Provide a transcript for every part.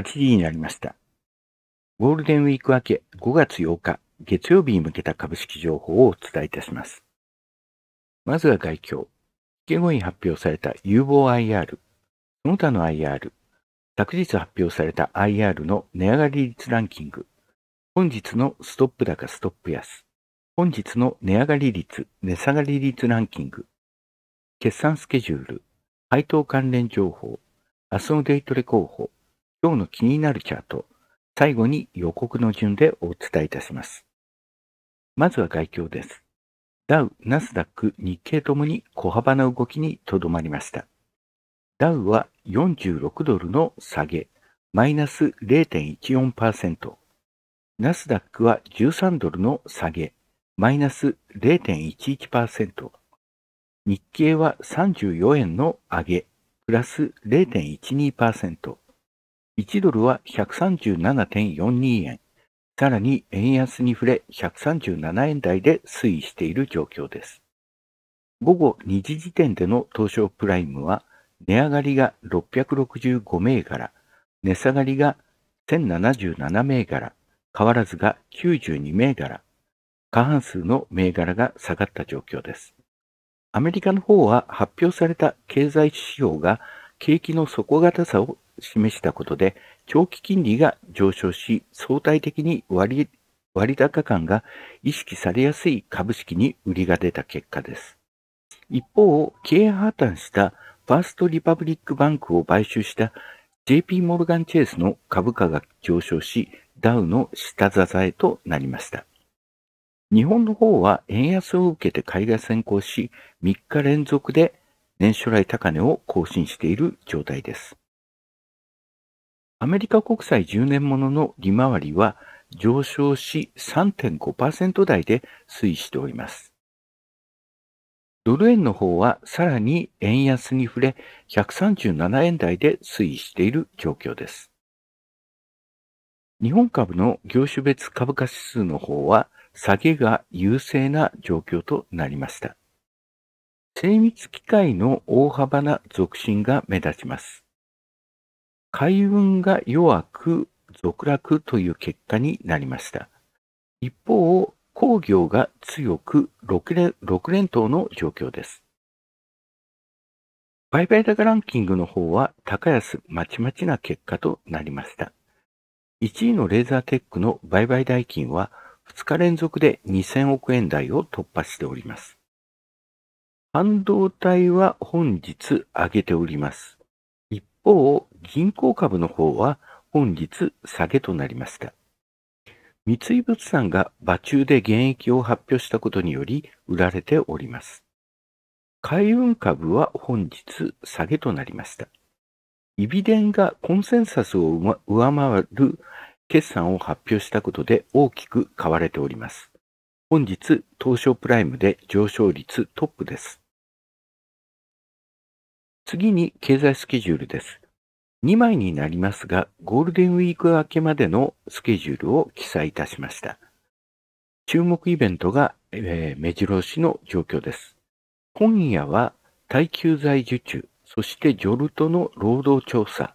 8時になりました。ゴールデンウィーク明け5月8日、月曜日に向けた株式情報をお伝えいたします。まずは外況。引け後に発表された有望 IR、その他の IR、昨日発表された IR の値上がり率ランキング、本日のストップ高ストップ安、本日の値上がり率、値下がり率ランキング、決算スケジュール、配当関連情報、明日のデイトレ候補、今日の気になるチャート、最後に予告の順でお伝えいたします。まずは外況です。ダウ、ナスダック、日経ともに小幅な動きにとどまりました。ダウは46ドルの下げ、マイナス0.14%。ナスダックは13ドルの下げ、マイナス0.11%。日経は34円の上げ、プラス0.12%。1ドルは137.42円。さらに円安に触れ137円台で推移している状況です。午後2時時点での東証プライムは、値上がりが665銘柄、値下がりが1077銘柄、変わらずが92銘柄、過半数の銘柄が下がった状況です。アメリカの方は発表された経済指標が景気の底堅さを示したことで、長期金利が上昇し、相対的に割高感が意識されやすい株式に売りが出た結果です。一方、経営破綻したファーストリパブリックバンクを買収した JP モルガンチェイスの株価が上昇し、ダウの下支えとなりました。日本の方は円安を受けて買いが先行し、3日連続で年初来高値を更新している状態です。アメリカ国債10年ものの利回りは上昇し3.5%台で推移しております。ドル円の方はさらに円安に触れ137円台で推移している状況です。日本株の業種別株価指数の方は下げが優勢な状況となりました。精密機械の大幅な続進が目立ちます。海運が弱く続落という結果になりました。一方、工業が強く6連 ,6 連投の状況です。売買高ランキングの方は高安まちまちな結果となりました。1位のレーザーテックの売買代金は2日連続で2000億円台を突破しております。半導体は本日上げております。一方、銀行株の方は本日下げとなりました。三井物産が馬中で現役を発表したことにより売られております。海運株は本日下げとなりました。イビデンがコンセンサスを上回る決算を発表したことで大きく買われております。本日、東証プライムで上昇率トップです。次に経済スケジュールです。2枚になりますが、ゴールデンウィーク明けまでのスケジュールを記載いたしました。注目イベントが、えー、目白押しの状況です。今夜は耐久財受注、そしてジョルトの労働調査、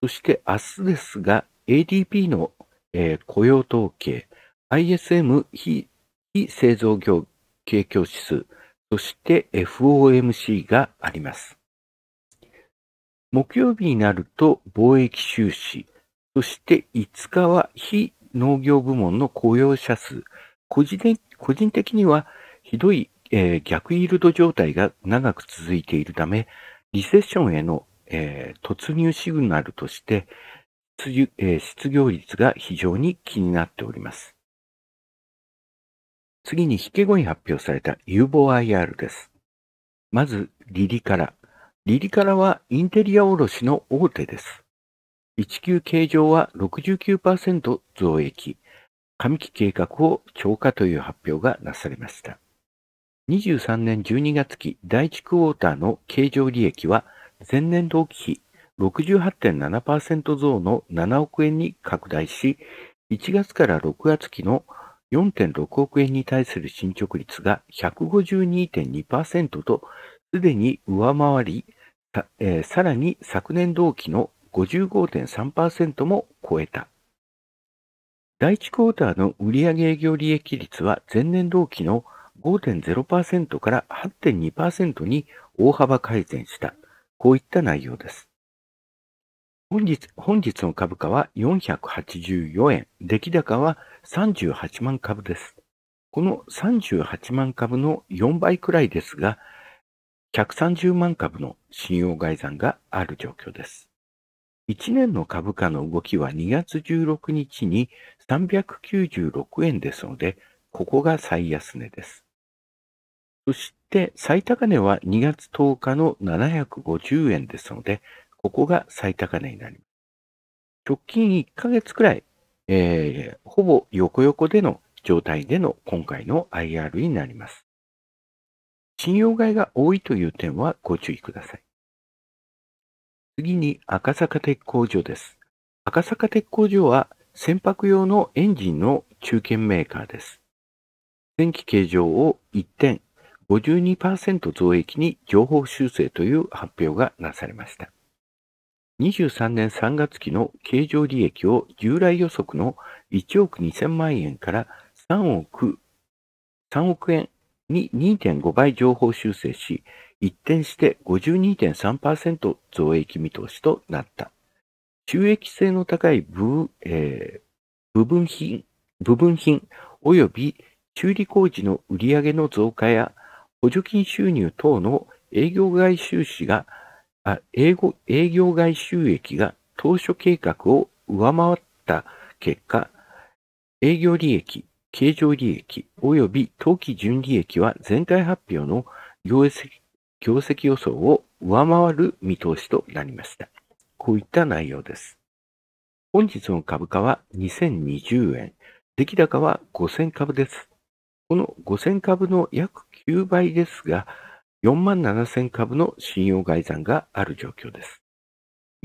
そして明日ですが ADP の、えー、雇用統計、ISM 非非製造業景況指数、そして FOMC があります。木曜日になると貿易収支、そして5日は非農業部門の雇用者数、個人個人的にはひどい、えー、逆イールド状態が長く続いているため、リセッションへの、えー、突入シグナルとして、失業率が非常に気になっております。次に引け後に発表された有望 IR です。まず、リリから。リリカラはインテリア卸の大手です。一級形状は69%増益、上期計画を超過という発表がなされました。23年12月期第1クォーターの経常利益は前年同期比68.7%増の7億円に拡大し、1月から6月期の4.6億円に対する進捗率が152.2%とすでに上回り、えー、さらに昨年同期の55.3%も超えた。第1クォーターの売上営業利益率は前年同期の5.0%から8.2%に大幅改善した。こういった内容です。本日、本日の株価は484円、出来高は38万株です。この38万株の4倍くらいですが、130万株の信用概算がある状況です。1年の株価の動きは2月16日に396円ですので、ここが最安値です。そして最高値は2月10日の750円ですので、ここが最高値になります。直近1ヶ月くらい、えー、ほぼ横横での状態での今回の IR になります。信用買いが多いという点はご注意ください。次に赤坂鉄工所です。赤坂鉄工所は船舶用のエンジンの中堅メーカーです。前期形状を一点52%増益に情報修正という発表がなされました。23年3月期の経常利益を従来予測の1億2000万円から3億 ,3 億円に2.5倍情報修正し、一転して52.3%増益見通しとなった。収益性の高い部えー、部分品、部分品及び修理工事の売上の増加や補助金収入等の営業外収支が、営業外収益が当初計画を上回った結果、営業利益、経常利益及び当期純利益は前回発表の業績業績予想を上回る見通しとなりました。こういった内容です。本日の株価は2020円、出来高は5000株です。この5000株の約9倍ですが、4万7000株の信用概算がある状況です。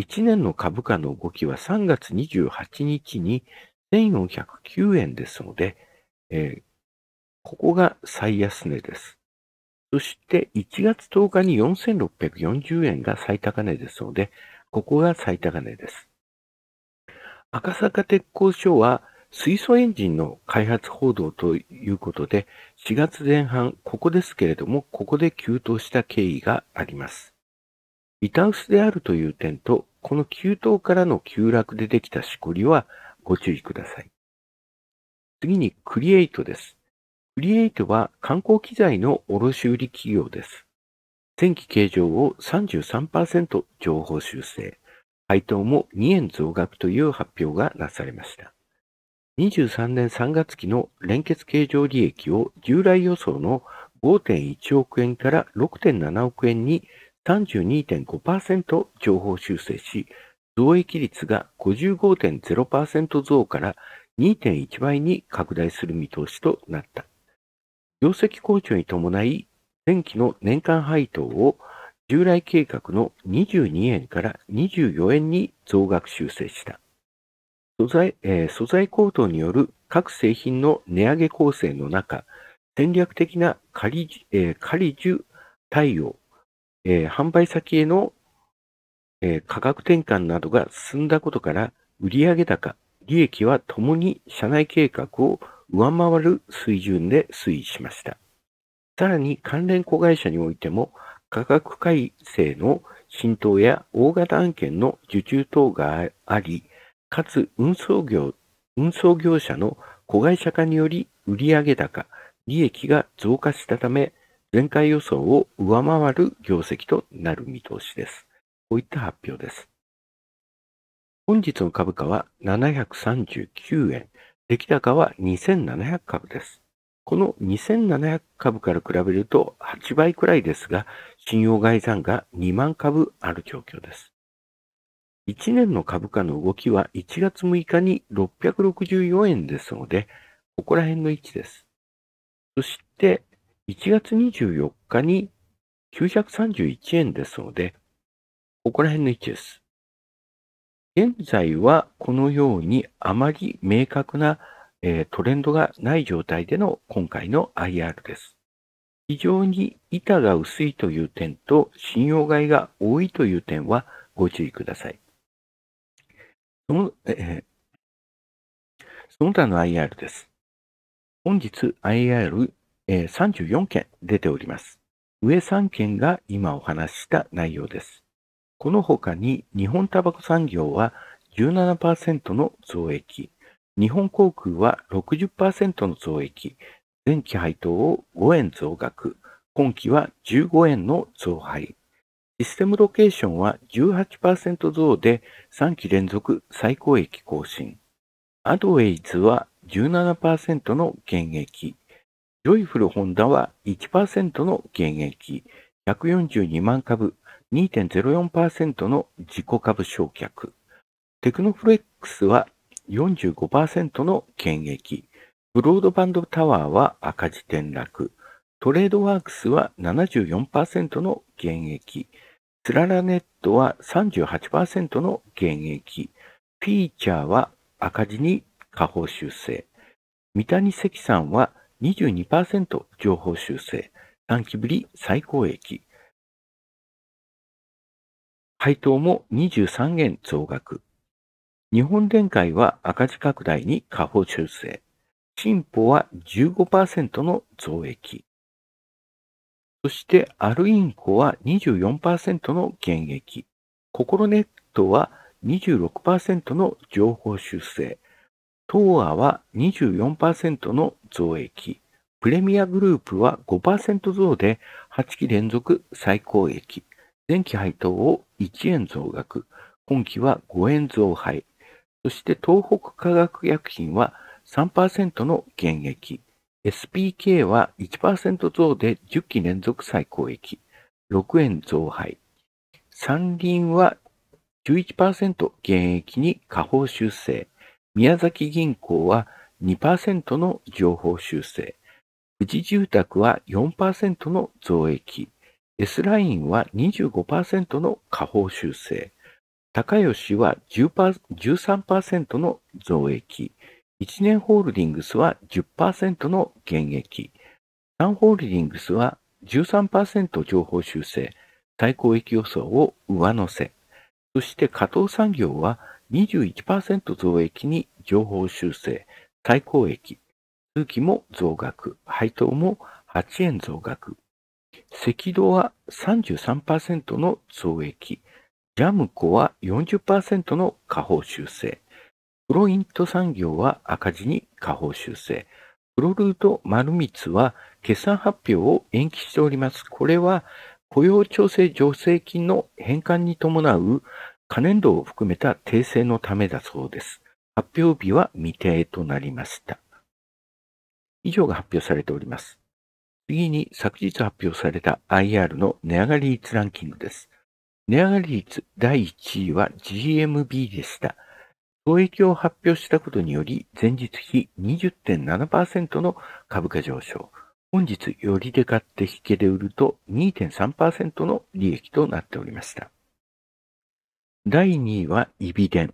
1年の株価の動きは3月28日に1409円ですので、えー、ここが最安値です。そして1月10日に4640円が最高値ですので、ここが最高値です。赤坂鉄工所は水素エンジンの開発報道ということで、4月前半、ここですけれども、ここで急騰した経緯があります。板薄であるという点と、この急騰からの急落でできたしこりはご注意ください。次にクリエイトです。クリエイトは観光機材の卸売企業です。前期計上を33%情報修正、配当も2円増額という発表がなされました。23年3月期の連結計上利益を従来予想の5.1億円から6.7億円に32.5%情報修正し、増益率が55.0%増から2.1倍に拡大する見通しとなった。業績好調に伴い、前期の年間配当を従来計画の22円から24円に増額修正した。素材えー、素材高騰による各製品の値上げ構成の中、戦略的な仮,、えー、仮需対応、えー、販売先への、えー、価格転換などが進んだことから、売上高利益はともに社内計画を上回る水準で推移しました。さらに関連子会社においても価格改正の浸透や大型案件の受注等があり、かつ運送業、運送業者の子会社化により売上高、利益が増加したため、前回予想を上回る業績となる見通しです。こういった発表です。本日の株価は739円、出来高は2700株です。この2700株から比べると8倍くらいですが、信用外算が2万株ある状況です。1年の株価の動きは1月6日に664円ですので、ここら辺の位置です。そして、1月24日に931円ですので、ここら辺の位置です。現在はこのようにあまり明確な、えトレンドがない状態での今回の IR です。非常に板が薄いという点と信用買いが多いという点はご注意ください。その,、えー、その他の IR です。本日 IR34、えー、件出ております。上3件が今お話しした内容です。この他に日本タバコ産業は17%の増益、日本航空は60%の増益、前期配当を5円増額、今期は15円の増配。システムロケーションは18%増で3期連続最高益更新。アドウェイズは17%の減益。ジョイフルホンダは1%の減益。142万株。2.04%の自己株焼却。テクノフレックスは45%の権益。ブロードバンドタワーは赤字転落。トレードワークスは74%の減益。スララネットは38%の減益。フィーチャーは赤字に下方修正。三谷関さんは22%上方修正。短期ぶり最高益。配当も23元増額。日本電解は赤字拡大に下方修正。進歩は15%の増益。そして、アルインコは24%の減益。ココロネットは26%の情報修正。東亜は24%の増益。プレミアグループは5%増で8期連続最高益。前期配当を1円増額、今期は5円増配、そして東北化学薬品は3%の減益、SPK は1%増で10期連続最高益、6円増配、山林は11%減益に下方修正、宮崎銀行は2%の情報修正、富士住宅は4%の増益、S ラインは25%の下方修正、高吉は13%の増益、一年ホールディングスは10%の減益、サンホールディングスは13%情報修正、最高益予想を上乗せ、そして加藤産業は21%増益に情報修正、最高益、通期も増額、配当も8円増額、赤道は33%の増益、ジャムコは40%の下方修正、プロイント産業は赤字に下方修正、プロルート丸光は決算発表を延期しております。これは雇用調整助成金の返還に伴う可燃度を含めた訂正のためだそうです。発表日は未定となりました。以上が発表されております。次に昨日発表された IR の値上がり率ランキングです。値上がり率第1位は GMB でした。貿易を発表したことにより、前日比20.7%の株価上昇。本日、よりで買って引けで売ると2.3%の利益となっておりました。第2位は、イビデン。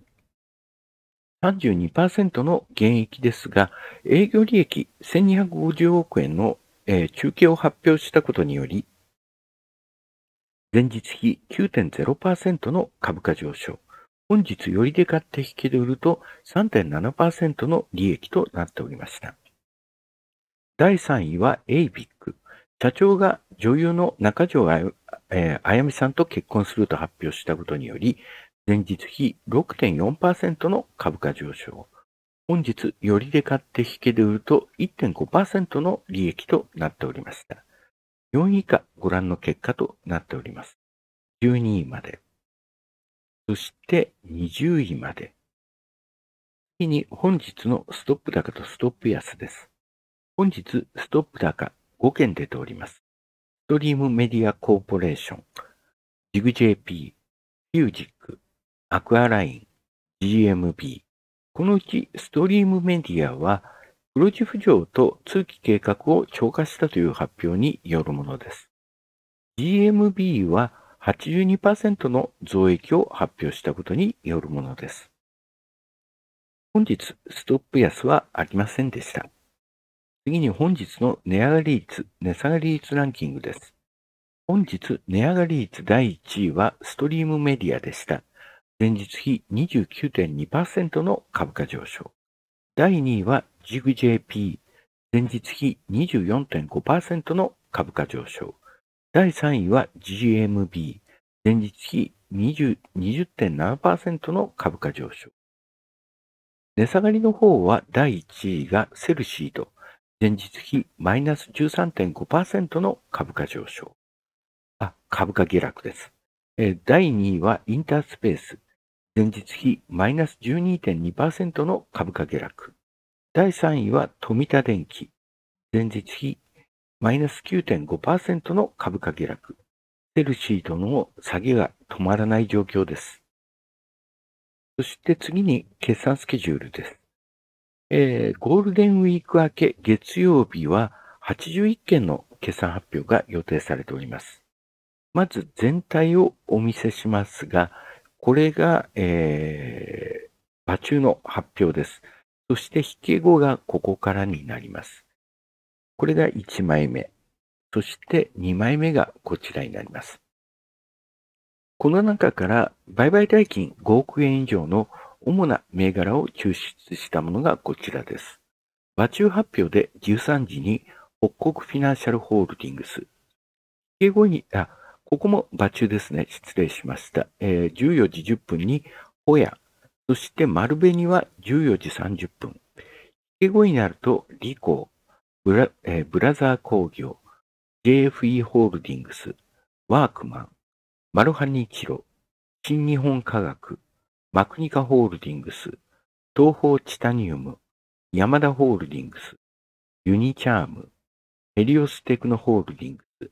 32%の減益ですが、営業利益1250億円のえー、中継を発表したことにより、前日比9.0%の株価上昇、本日よりで買って引きで売ると3.7%の利益となっておりました。第3位は ABIC。社長が女優の中条あ,、えー、あやみさんと結婚すると発表したことにより、前日比6.4%の株価上昇。本日、よりで買って引けで売ると1.5%の利益となっておりました。4位以下ご覧の結果となっております。12位まで。そして20位まで。次に本日のストップ高とストップ安です。本日、ストップ高5件出ております。ストリームメディアコーポレーション、ジグ JP、ミュージック、アクアライン、GMB、このうちストリームメディアは、黒ロ浮フ城と通期計画を超過したという発表によるものです。GMB は82%の増益を発表したことによるものです。本日、ストップ安はありませんでした。次に本日の値上がり率、値下がり率ランキングです。本日、値上がり率第1位はストリームメディアでした。前日比29.2%の株価上昇。第2位は JIGJP、前日比24.5%の株価上昇。第3位は GMB、前日比20.7%の株価上昇。値下がりの方は第1位がセルシード、前日比マイナス13.5%の株価上昇。あ、株価下落です。第2位はインタースペース、前日比マイナス12.2%の株価下落。第3位は富田電機。前日比マイナス9.5%の株価下落。セルシーとの下げが止まらない状況です。そして次に決算スケジュールです。えー、ゴールデンウィーク明け月曜日は81件の決算発表が予定されております。まず全体をお見せしますが、これが、えー、場中の発表です。そして引け後がここからになります。これが1枚目。そして2枚目がこちらになります。この中から売買代金5億円以上の主な銘柄を抽出したものがこちらです。場中発表で13時に北国フィナンシャルホールディングス、引け後に、あ、ここも場中ですね。失礼しました。えー、14時10分にホヤ、そして丸紅は14時30分。引け後になると、リコー、ブラえー、ブラザー工業、JFE ホールディングス、ワークマン、マルハニチロ、新日本科学、マクニカホールディングス、東方チタニウム、ヤマダホールディングス、ユニチャーム、ヘリオステクノホールディングス、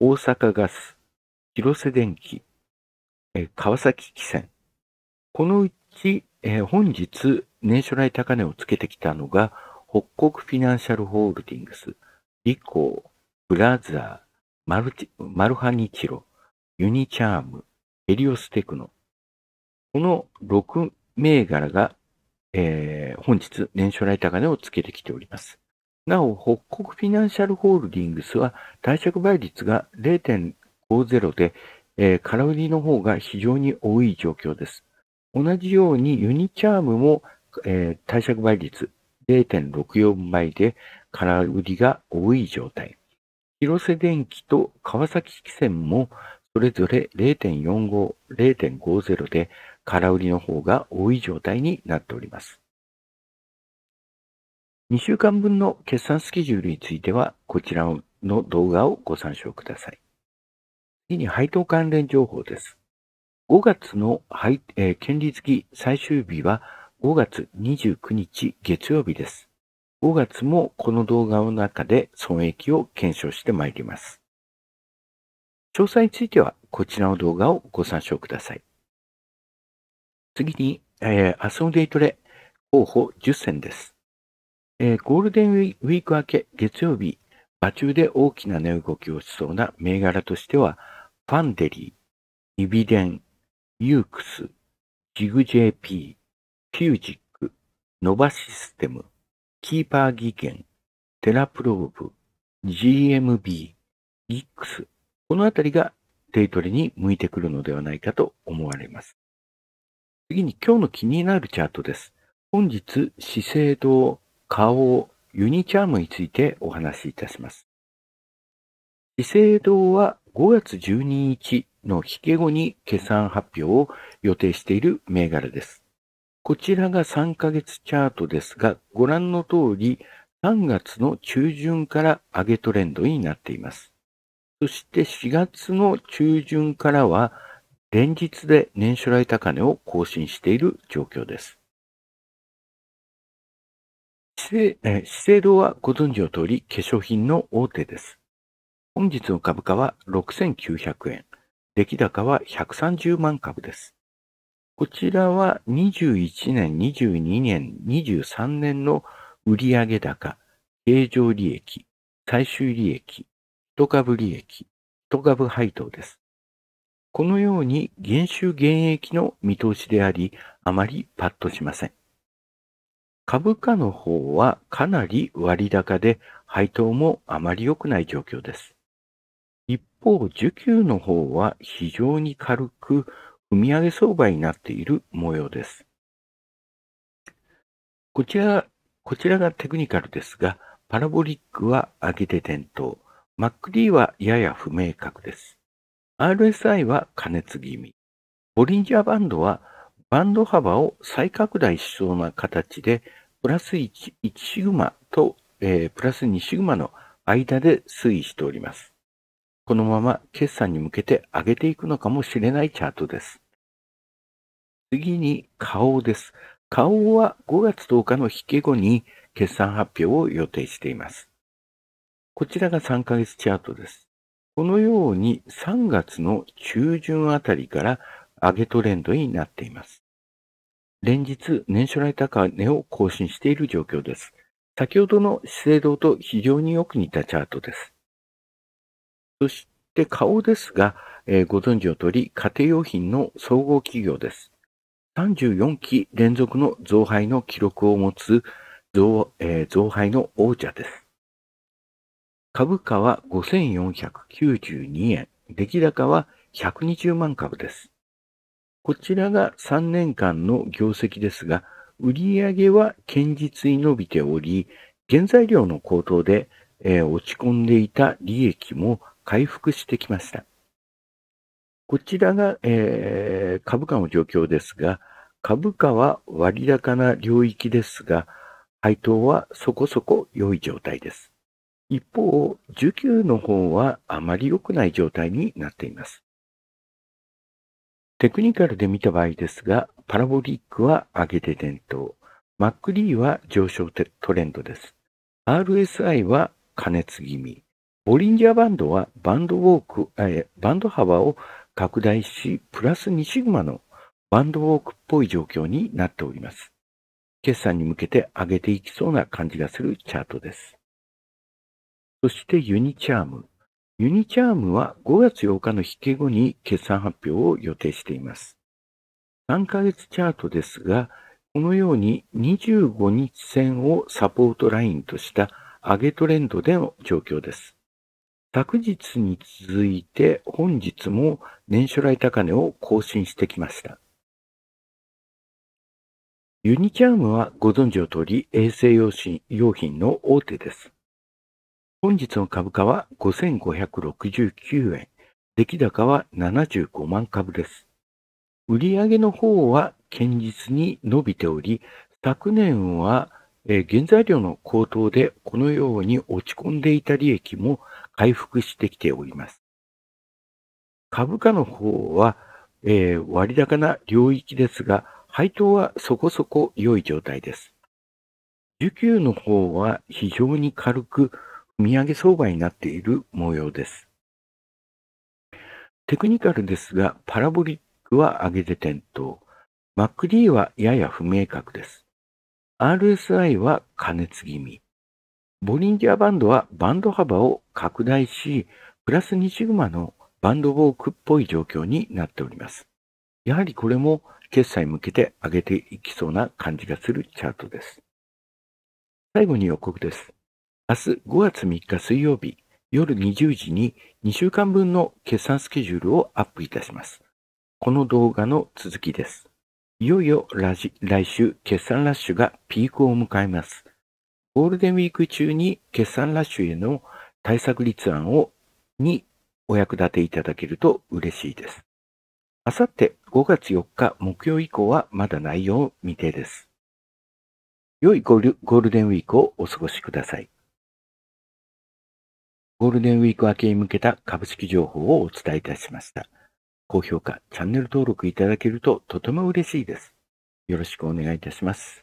大阪ガス、広瀬電機、え川崎汽船。このうち、え本日、年初来高値をつけてきたのが、北国フィナンシャルホールディングス、リコー、ブラザー、マルチマルハニチロ、ユニチャーム、エリオステクノ。この6銘柄が、えー、本日年初来高値をつけてきております。なお、北国フィナンシャルホールディングスは、対借倍率が0 0.50で、えー、空売りの方が非常に多い状況です。同じようにユニチャームも、えー、貸借倍率0.64倍で空売りが多い状態。広瀬電機と川崎汽船もそれぞれ0.45、0.50で空売りの方が多い状態になっております。2週間分の決算スケジュールについてはこちらの動画をご参照ください。次に配当関連情報です。5月の、えー、権利付き最終日は5月29日月曜日です。5月もこの動画の中で損益を検証してまいります。詳細についてはこちらの動画をご参照ください。次に、えー、明日のデイトレ候補10選です、えー、ゴールデンウィーク明け月曜日、場中で大きな値動きをしそうな銘柄としては、ファンデリー、イビデン、ユークス、ジグ JP、フュージック、ノバシステム、キーパー技研、テラプローブ、GMB、X、このあたりがデイトレに向いてくるのではないかと思われます。次に今日の気になるチャートです。本日、資生堂、花王、ユニチャームについてお話しいたします。資生堂は5月12日の引け後に決算発表を予定している銘柄です。こちらが3ヶ月チャートですが、ご覧の通り3月の中旬から上げトレンドになっています。そして4月の中旬からは連日で年初来高値を更新している状況です。資生堂はご存知の通り化粧品の大手です。本日の株価は6900円。出来高は130万株です。こちらは21年、22年、23年の売上高、経常利益、最終利益、一株利益、一株配当です。このように減収減益の見通しであり、あまりパッとしません。株価の方はかなり割高で、配当もあまり良くない状況です。方、受給の方は非常に軽く、踏み上げ相場になっている模様です。こちら、こちらがテクニカルですが、パラボリックは上げて点灯、MacD はやや不明確です。RSI は加熱気味。ボリンジャーバンドはバンド幅を再拡大しそうな形で、プラス 1, 1シグマと、えー、プラス2シグマの間で推移しております。このまま決算に向けて上げていくのかもしれないチャートです。次に、花王です。花王は5月10日の引け後に決算発表を予定しています。こちらが3ヶ月チャートです。このように3月の中旬あたりから上げトレンドになっています。連日年初来高値を更新している状況です。先ほどの資生堂と非常によく似たチャートです。そして顔ですが、えー、ご存知の通り、家庭用品の総合企業です。34期連続の増配の記録を持つ増えー、増配の王者です。株価は5492円、出来高は120万株です。こちらが3年間の業績ですが、売上は堅実に伸びており、原材料の高騰でえー、落ち込んでいた利益も回復してきました。こちらが、えー、株価の状況ですが、株価は割高な領域ですが、配当はそこそこ良い状態です。一方、需給の方はあまり良くない状態になっています。テクニカルで見た場合ですが、パラボリックは上げて伝統、マックリーは上昇トレンドです。RSI は加熱気味。ボリンジャーバンドはバンドウォーク、えバンド幅を拡大し、プラス2シグマのバンドウォークっぽい状況になっております。決算に向けて上げていきそうな感じがするチャートです。そしてユニチャーム。ユニチャームは5月8日の引け後に決算発表を予定しています。3ヶ月チャートですが、このように25日線をサポートラインとした上げトレンドでの状況です。昨日に続いて本日も年初来高値を更新してきました。ユニチャームはご存知の通り衛生用品用品の大手です。本日の株価は5569円、出来高は75万株です。売上の方は堅実に伸びており、昨年はえ原材料の高騰でこのように落ち込んでいた利益も回復してきております。株価の方は、えー、割高な領域ですが、配当はそこそこ良い状態です。需給の方は非常に軽く踏み上げ相場になっている模様です。テクニカルですが、パラボリックは上げで点灯。マック D はやや不明確です。RSI は加熱気味。ボリンジャーバンドはバンド幅を拡大し、プラス2シグマのバンドウォークっぽい状況になっております。やはりこれも決済向けて上げていきそうな感じがするチャートです。最後に予告です。明日5月3日水曜日夜20時に2週間分の決算スケジュールをアップいたします。この動画の続きです。いよいよ来週決算ラッシュがピークを迎えます。ゴールデンウィーク中に決算ラッシュへの対策立案をにお役立ていただけると嬉しいです。あさって5月4日木曜以降はまだ内容未定です。良いゴールデンウィークをお過ごしください。ゴールデンウィーク明けに向けた株式情報をお伝えいたしました。高評価、チャンネル登録いただけるととても嬉しいです。よろしくお願いいたします。